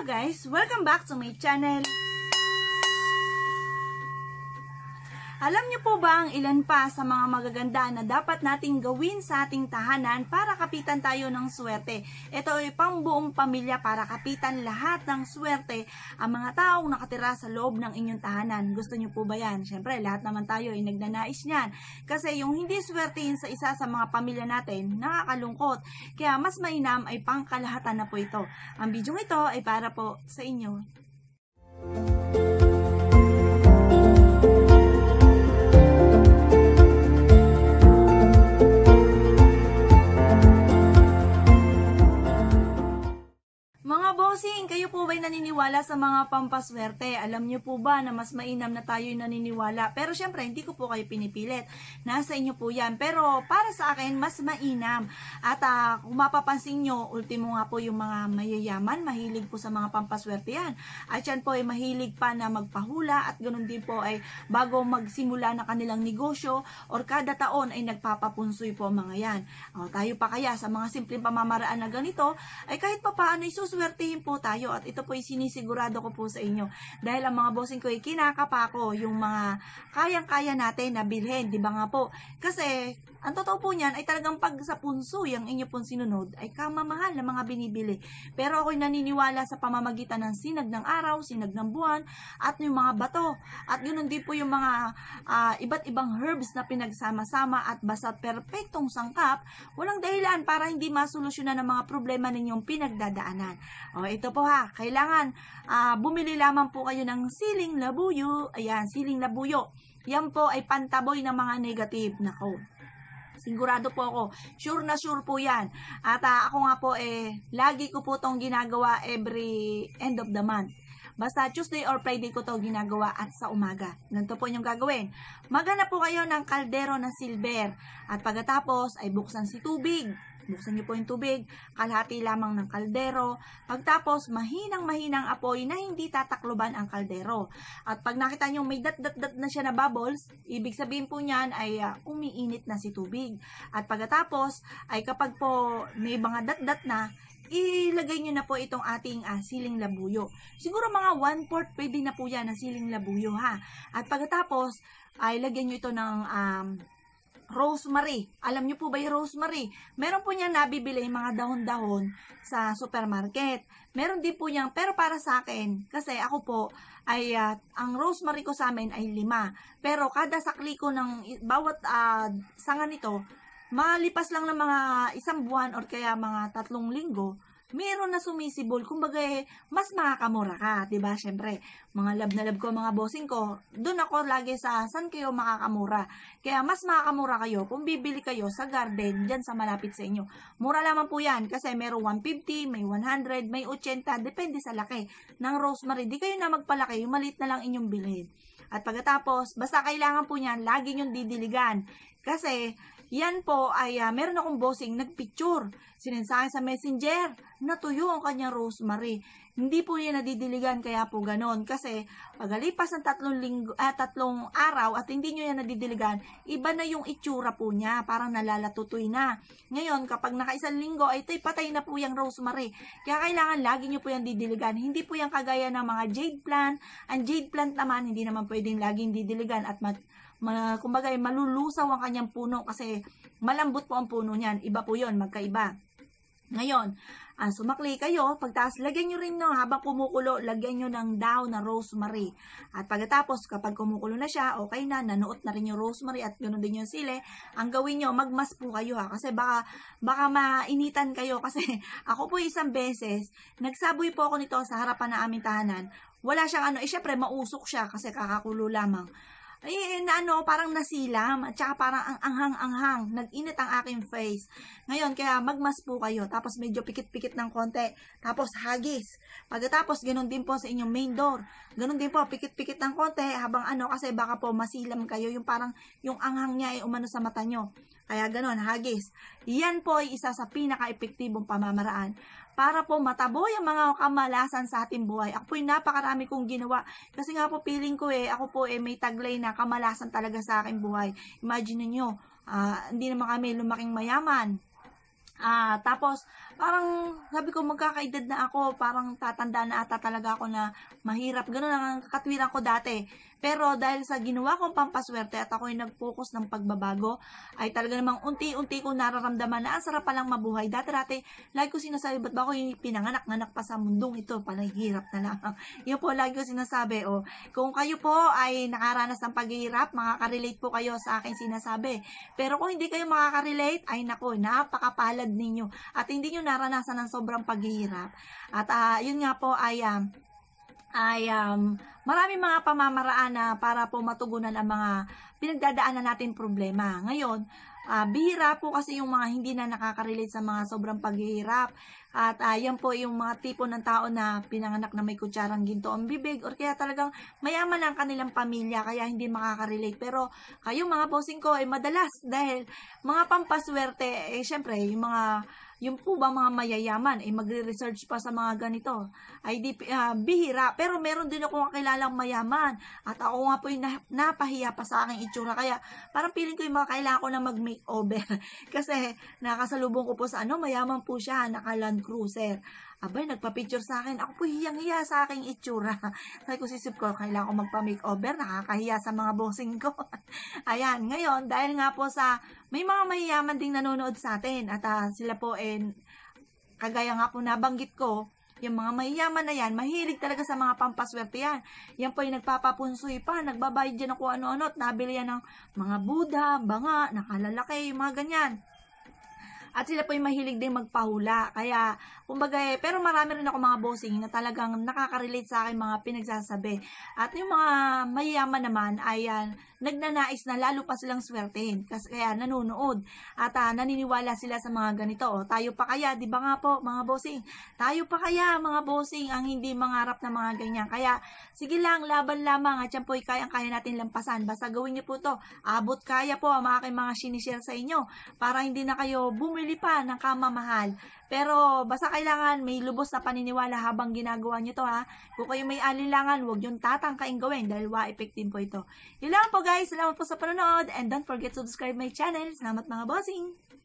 Hello guys! Welcome back to my channel! Alam niyo po ba ang ilan pa sa mga magaganda na dapat nating gawin sa ating tahanan para kapitan tayo ng swerte? Ito ay pambuong pamilya para kapitan lahat ng swerte ang mga taong nakatira sa loob ng inyong tahanan. Gusto niyo po ba yan? Siyempre, lahat naman tayo ay nagnanais niyan. Kasi yung hindi swertehin sa isa sa mga pamilya natin, nakakalungkot. Kaya mas mainam ay pangkalahatan na po ito. Ang video ito ay para po sa inyo. Thank you po ba'y naniniwala sa mga pampaswerte? Alam niyo po ba na mas mainam na tayo'y naniniwala? Pero syempre, hindi ko po kayo pinipilit. Nasa inyo po yan. Pero para sa akin, mas mainam. At uh, kung mapapansin nyo, ultimo nga po yung mga mayayaman, mahilig po sa mga pampaswerte yan. At yan po ay mahilig pa na magpahula at ganun din po ay bago magsimula na kanilang negosyo or kada taon ay nagpapapunsoy po mga yan. O, tayo pa kaya sa mga simpleng pamamaraan na ganito ay kahit pa paano isuswertihin po tayo at ito po ay sinisigurado ko po sa inyo. Dahil ang mga bossing ko ay kinakapako yung mga kayang-kaya natin na bilhin. Di ba nga po? Kasi ang totoo po niyan ay talagang pag sa punso yung inyo pong sinunod ay kamamahal na mga binibili. Pero ako'y naniniwala sa pamamagitan ng sinag ng araw, sinag ng buwan, at yung mga bato. At yun din po yung mga uh, iba't ibang herbs na pinagsama-sama at basta perfectong sangkap, walang dahilan para hindi masolusyonan ang mga problema ninyong pinagdadaanan. O ito po ha, kailangan uh, bumili lamang po kayo ng siling labuyo. Ayan, siling labuyo. Yan po ay pantaboy ng mga negative. na ko. Sigurado po ako. Sure na sure po yan. At uh, ako nga po eh, lagi ko po tong ginagawa every end of the month. Basta Tuesday or Friday ko to ginagawa at sa umaga. Ganito po yung gagawin. Maganda po kayo ng kaldero ng silver. At pagkatapos ay buksan si tubig. Buksan niyo po yung tubig, kalahati lamang ng kaldero. Pagtapos, mahinang-mahinang apoy na hindi tatakloban ang kaldero. At pag nakita niyo may dat-dat-dat na siya na bubbles, ibig sabihin po niyan ay uh, umiinit na si tubig. At pagkatapos, ay kapag po may mga dat-dat na, ilagay nyo na po itong ating uh, siling labuyo. Siguro mga 1-4 pwede na po yan na siling labuyo ha. At pagkatapos, ay lagyan nyo ito ng um, rosemary. Alam niyo po ba yung rosemary? Meron po niyang nabibili yung mga dahon-dahon sa supermarket. Meron din po niyang, pero para sa akin, kasi ako po, ay uh, ang rosemary ko sa amin ay lima. Pero kada sakli ko ng bawat uh, sanga nito, malipas lang ng mga isang buwan or kaya mga tatlong linggo, meron na sumisibol. Kumbaga, eh, mas makakamura ka, 'di ba? Siyempre, mga lab na lab ko, mga bossing ko, doon ako lagi sa saan kayo makakamura. Kaya mas makakamura kayo kung bibili kayo sa garden diyan sa malapit sa inyo. Mura lamang po 'yan kasi merong 150, may 100, may 80, depende sa laki ng rosemary. Di kayo na magpalaki, yung maliit na lang inyong bilhin. At pagkatapos, basta kailangan po niyan, lagi niyong didiligan. Kasi, yan po ay uh, meron akong bossing nagpicture. Sinensahe sa messenger. Natuyo ang kanyang rosemary. Hindi po niya nadidiligan kaya po ganon. Kasi pagalipas ng tatlong, linggo, uh, tatlong araw at hindi niyo yan nadidiligan, iba na yung itsura po niya. Parang nalalatutoy na. Ngayon, kapag nakaisang linggo, ay tay, patay na po yung rosemary. Kaya kailangan lagi niyo po yan didiligan. Hindi po yan kagaya ng mga jade plant. Ang jade plant naman, hindi naman pwedeng laging didiligan at mag ma, kumbaga eh, malulusaw ang kanyang puno kasi malambot po ang puno niyan. Iba po yon magkaiba. Ngayon, uh, sumakli kayo, pagtaas, lagyan nyo rin no, habang kumukulo, lagyan nyo ng daon na rosemary. At pagkatapos, kapag kumukulo na siya, okay na, nanuot na rin yung rosemary at ganoon din yung sile. Ang gawin nyo, magmas po kayo ha, kasi baka, baka mainitan kayo. Kasi ako po isang beses, nagsaboy po ako nito sa harapan na aming tahanan. Wala siyang ano, eh syempre mausok siya kasi kakakulo lamang eh, eh, na ano, parang nasilam, at saka parang ang anghang-anghang, nag-init ang aking face. Ngayon, kaya magmas po kayo, tapos medyo pikit-pikit ng konti, tapos hagis. Pagkatapos, ganun din po sa inyong main door. Ganun din po, pikit-pikit ng konti, habang ano, kasi baka po masilam kayo, yung parang, yung anghang niya ay umano sa mata nyo. Kaya ganon, hagis. Yan po ay isa sa pinaka-epektibong pamamaraan para po mataboy ang mga kamalasan sa ating buhay. Ako po yung napakarami kong ginawa. Kasi nga po feeling ko eh, ako po eh may taglay na kamalasan talaga sa aking buhay. Imagine niyo uh, ah, hindi naman kami lumaking mayaman. Ah, uh, tapos parang sabi ko magkakaedad na ako, parang tatanda na ata talaga ako na mahirap. Ganun ang katwiran ko dati. Pero dahil sa ginawa kong pampaswerte at ako ay nag-focus ng pagbabago, ay talaga namang unti-unti ko nararamdaman na ang sarap palang mabuhay. Dati-dati, lagi ko sinasabi, ba't ba ako yung pinanganak-nganak pa sa mundong ito? Panahihirap na lang. Yun po, lagi ko sinasabi. O, oh. kung kayo po ay nakaranas ng paghihirap, makaka-relate po kayo sa akin sinasabi. Pero kung hindi kayo makaka-relate, ay nako, napakapalad ninyo. At hindi nyo naranasan ng sobrang paghihirap. At uh, yun nga po ay... Uh, ay um, maraming mga pamamaraan na para po matugunan ang mga pinagdadaanan natin problema. Ngayon, uh, bihira po kasi yung mga hindi na nakaka-relate sa mga sobrang paghihirap. At uh, yan po yung mga tipo ng tao na pinanganak na may kutsarang ginto ang bibig or kaya talagang mayaman ang kanilang pamilya kaya hindi makaka-relate. Pero kayong mga bossing ko ay madalas dahil mga pampaswerte, eh syempre, yung mga yung po ba mga mayayaman, eh magre-research pa sa mga ganito ay di, uh, bihira. Pero meron din ako kakilalang mayaman. At ako nga po yung napahiya pa sa aking itsura. Kaya parang piling ko yung mga kailangan ko na mag-makeover. Kasi nakasalubong ko po sa ano, mayaman po siya, naka-land cruiser. Abay, nagpa-picture sa akin. Ako po hiyang-hiya sa aking itsura. Kaya ko, sisip ko, kailangan ko magpa-makeover. Nakakahiya sa mga bossing ko. Ayan, ngayon, dahil nga po sa, may mga mayaman ding nanonood sa atin. At uh, sila po, eh, kagaya nga po nabanggit ko, yung mga mayayaman na yan, mahilig talaga sa mga pampaswerte yan. Yan po yung nagpapapunsoy pa, nagbabayad dyan ng ano-ano, at nabili yan ng mga Buddha, banga, nakalalaki, mga ganyan. At sila po yung mahilig din magpahula. Kaya, kumbaga eh, pero marami rin ako mga bossing na talagang nakaka-relate sa akin mga pinagsasabi. At yung mga mayayaman naman ay uh, nagnanais na lalo pa silang swertehin. Kasi kaya nanonood at uh, naniniwala sila sa mga ganito. O, tayo pa kaya, di ba nga po mga bossing? Tayo pa kaya mga bossing ang hindi mangarap na mga ganyan. Kaya, sige lang, laban lamang at yan po ay kayang-kaya natin lampasan. Basta gawin niyo po to. Abot kaya po ang mga aking mga sinishare sa inyo para hindi na kayo bumili bumili pa ng kamamahal. Pero basta kailangan may lubos na paniniwala habang ginagawa nyo to ha. Kung kayo may alinlangan, huwag yung tatangkain gawin dahil wa-effective po ito. Yun lang po guys. Salamat po sa panonood and don't forget to subscribe my channel. Salamat mga bossing!